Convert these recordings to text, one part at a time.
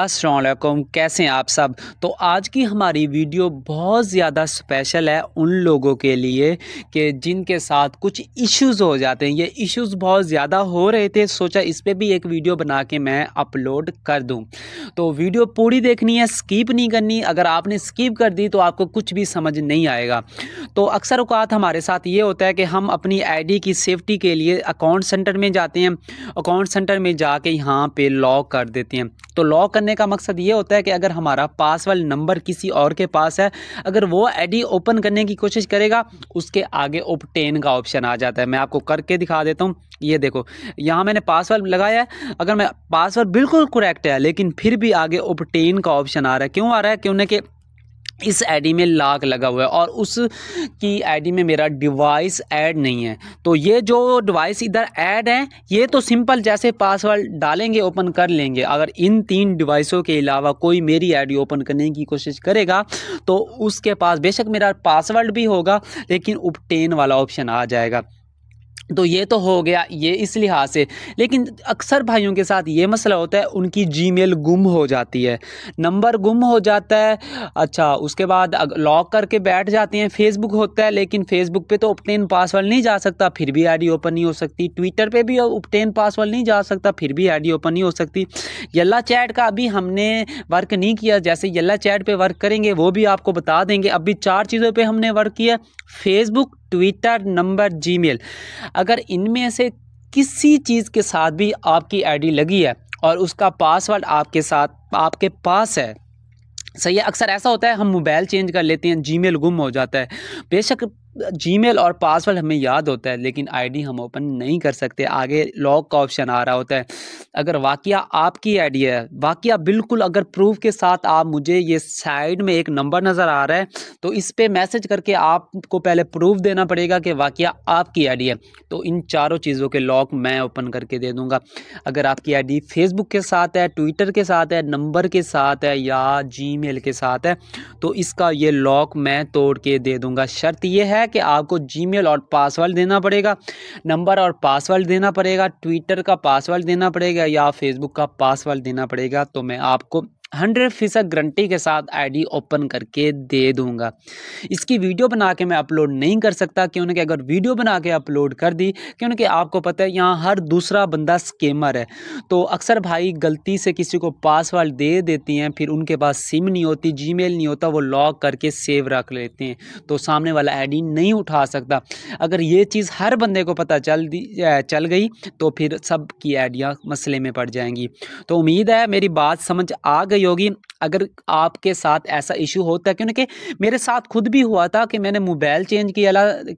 अस्सलाम कैसे हैं आप सब तो आज की हमारी वीडियो बहुत ज़्यादा स्पेशल है उन लोगों के लिए कि जिनके साथ कुछ इश्यूज़ हो जाते हैं ये इश्यूज़ बहुत ज़्यादा हो रहे थे सोचा इस पर भी एक वीडियो बना के मैं अपलोड कर दूं तो वीडियो पूरी देखनी है स्कीप नहीं करनी अगर आपने स्कीप कर दी तो आपको कुछ भी समझ नहीं आएगा तो अक्सर अवकात हमारे साथ ये होता है कि हम अपनी आई की सेफ्टी के लिए अकाउंट सेंटर में जाते हैं अकाउंट सेंटर में जाके यहाँ पे लॉक कर देते हैं तो लॉक करने का मकसद ये होता है कि अगर हमारा पासवर्ड नंबर किसी और के पास है अगर वो आईडी ओपन करने की कोशिश करेगा उसके आगे ओपटेन का ऑप्शन आ जाता है मैं आपको करके दिखा देता हूँ ये देखो यहाँ मैंने पासवर्ड लगाया है अगर मैं पासवर्ड बिल्कुल करेक्ट है लेकिन फिर भी आगे ओपटेन का ऑप्शन आ रहा है क्यों आ रहा है क्योंकि इस आईडी में लाख लगा हुआ है और उस की आईडी में मेरा डिवाइस ऐड नहीं है तो ये जो डिवाइस इधर ऐड है ये तो सिंपल जैसे पासवर्ड डालेंगे ओपन कर लेंगे अगर इन तीन डिवाइसों के अलावा कोई मेरी आईडी ओपन करने की कोशिश करेगा तो उसके पास बेशक मेरा पासवर्ड भी होगा लेकिन उपटेन वाला ऑप्शन आ जाएगा तो ये तो हो गया ये इस लिहाज से लेकिन अक्सर भाइयों के साथ ये मसला होता है उनकी जीमेल गुम हो जाती है नंबर गुम हो जाता है अच्छा उसके बाद लॉक करके बैठ जाते हैं फेसबुक होता है लेकिन फेसबुक पे तो उपटेन पासवर्ड नहीं जा सकता फिर भी आईडी ओपन नहीं हो सकती ट्विटर पे भी उपटेन पासवर्ड नहीं जा सकता फिर भी आई ओपन नहीं हो सकती यल्ला चैट का अभी हमने वर्क नहीं किया जैसे यल्ला चैट पर वर्क करेंगे वो भी आपको बता देंगे अभी चार चीज़ों पर हमने वर्क किया फेसबुक ट्विटर नंबर जीमेल अगर इनमें से किसी चीज़ के साथ भी आपकी आईडी लगी है और उसका पासवर्ड आपके साथ आपके पास है सही है अक्सर ऐसा होता है हम मोबाइल चेंज कर लेते हैं जीमेल गुम हो जाता है बेशक जीमेल और पासवर्ड हमें याद होता है लेकिन आईडी हम ओपन नहीं कर सकते आगे लॉक का ऑप्शन आ रहा होता है अगर वाक आपकी आईडी है वाक़ बिल्कुल अगर प्रूफ के साथ आप मुझे ये साइड में एक नंबर नज़र आ रहा है तो इस पर मैसेज करके आपको पहले प्रूफ देना पड़ेगा कि वाक़ आपकी आईडी है तो इन चारों चीज़ों के लॉक मैं ओपन करके दे दूँगा अगर आपकी डी फेसबुक के साथ है ट्विटर के साथ है नंबर के साथ है या जी के साथ है तो इसका ये लॉक मैं तोड़ के दे दूँगा शर्त ये है है कि आपको जीमेल और पासवर्ड देना पड़ेगा नंबर और पासवर्ड देना पड़ेगा ट्विटर का पासवर्ड देना पड़ेगा या फेसबुक का पासवर्ड देना पड़ेगा तो मैं आपको हंड्रेड फीसद गारंटी के साथ आईडी ओपन करके दे दूंगा इसकी वीडियो बना के मैं अपलोड नहीं कर सकता क्योंकि अगर वीडियो बना के अपलोड कर दी क्योंकि आपको पता है यहाँ हर दूसरा बंदा स्केमर है तो अक्सर भाई गलती से किसी को पासवर्ड दे देती हैं फिर उनके पास सिम नहीं होती जी नहीं होता वो लॉक करके सेव रख लेते हैं तो सामने वाला आई नहीं उठा सकता अगर ये चीज़ हर बंदे को पता चल दी चल गई तो फिर सब की आइडियाँ मसले में पड़ जाएंगी तो उम्मीद है मेरी बात समझ आ गई होगी अगर आपके साथ ऐसा इशू होता है क्योंकि मेरे साथ खुद भी हुआ था कि मैंने मोबाइल चेंज किया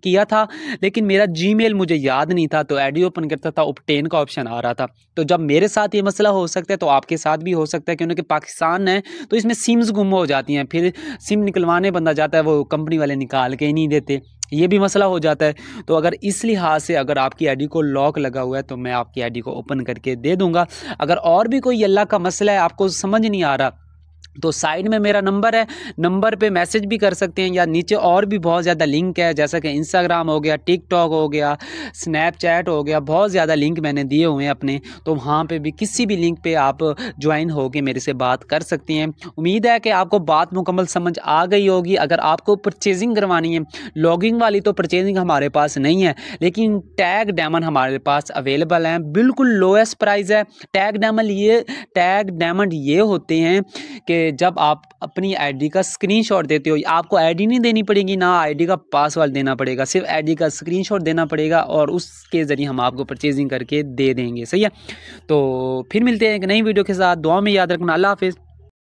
किया था लेकिन मेरा जीमेल मुझे याद नहीं था तो एडी ओपन करता था उपटेन का ऑप्शन आ रहा था तो जब मेरे साथ ये मसला हो सकता है तो आपके साथ भी हो सकता है क्योंकि पाकिस्तान है तो इसमें सिम्स गुम हो जाती हैं फिर सिम निकलवाने बंदा जाता है वो कंपनी वाले निकाल के ही नहीं देते ये भी मसला हो जाता है तो अगर इस लिहाज से अगर आपकी आईडी को लॉक लगा हुआ है तो मैं आपकी आईडी को ओपन करके दे दूंगा अगर और भी कोई अल्लाह का मसला है आपको समझ नहीं आ रहा तो साइड में मेरा नंबर है नंबर पे मैसेज भी कर सकते हैं या नीचे और भी बहुत ज़्यादा लिंक है जैसा कि इंस्टाग्राम हो गया टिकटॉक हो गया स्नैपचैट हो गया बहुत ज़्यादा लिंक मैंने दिए हुए हैं अपने तो वहाँ पे भी किसी भी लिंक पे आप ज्वाइन होकर मेरे से बात कर सकते हैं उम्मीद है कि आपको बात मुकम्मल समझ आ गई होगी अगर आपको परचेजिंग करवानी है लॉगिंग वाली तो परचेजिंग हमारे पास नहीं है लेकिन टैग डैमन हमारे पास अवेलेबल हैं बिल्कुल लोएस्ट प्राइस है टैग डैमन ये टैग डैमंड ये होते हैं कि जब आप अपनी आईडी का स्क्रीनशॉट देते हो आपको आईडी नहीं देनी पड़ेगी ना आईडी का पासवर्ड देना पड़ेगा सिर्फ आईडी का स्क्रीनशॉट देना पड़ेगा और उसके ज़रिए हम आपको परचेजिंग करके दे देंगे सही है तो फिर मिलते हैं एक नई वीडियो के साथ दुआ में याद रखना अल्लाह हाफिज़